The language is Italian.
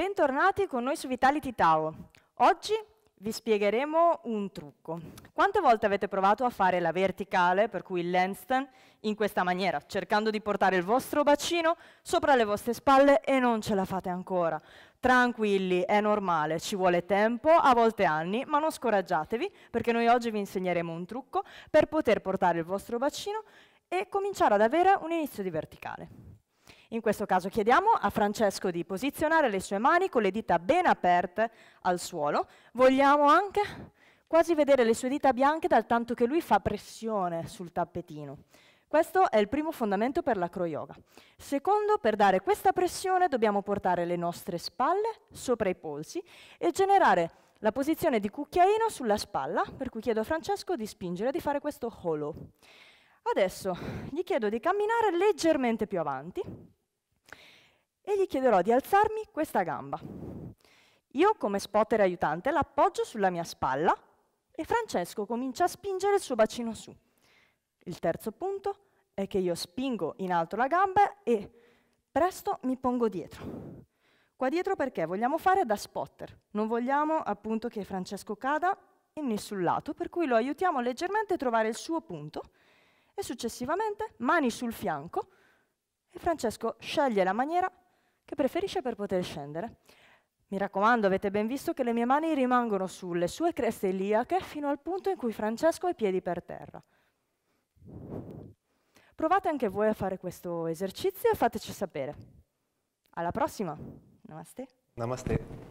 Bentornati con noi su Vitality Tao. Oggi vi spiegheremo un trucco. Quante volte avete provato a fare la verticale, per cui il handstand, in questa maniera, cercando di portare il vostro bacino sopra le vostre spalle e non ce la fate ancora? Tranquilli, è normale, ci vuole tempo, a volte anni, ma non scoraggiatevi, perché noi oggi vi insegneremo un trucco per poter portare il vostro bacino e cominciare ad avere un inizio di verticale. In questo caso chiediamo a Francesco di posizionare le sue mani con le dita ben aperte al suolo. Vogliamo anche quasi vedere le sue dita bianche dal tanto che lui fa pressione sul tappetino. Questo è il primo fondamento per l'acro yoga. Secondo, per dare questa pressione dobbiamo portare le nostre spalle sopra i polsi e generare la posizione di cucchiaino sulla spalla, per cui chiedo a Francesco di spingere, di fare questo hollow. Adesso gli chiedo di camminare leggermente più avanti, e gli chiederò di alzarmi questa gamba. Io come spotter aiutante l'appoggio sulla mia spalla e Francesco comincia a spingere il suo bacino su. Il terzo punto è che io spingo in alto la gamba e presto mi pongo dietro. Qua dietro perché vogliamo fare da spotter, non vogliamo appunto che Francesco cada in nessun lato, per cui lo aiutiamo leggermente a trovare il suo punto e successivamente mani sul fianco e Francesco sceglie la maniera che preferisce per poter scendere. Mi raccomando, avete ben visto che le mie mani rimangono sulle sue creste iliache fino al punto in cui Francesco ha i piedi per terra. Provate anche voi a fare questo esercizio e fateci sapere. Alla prossima. Namaste. Namaste.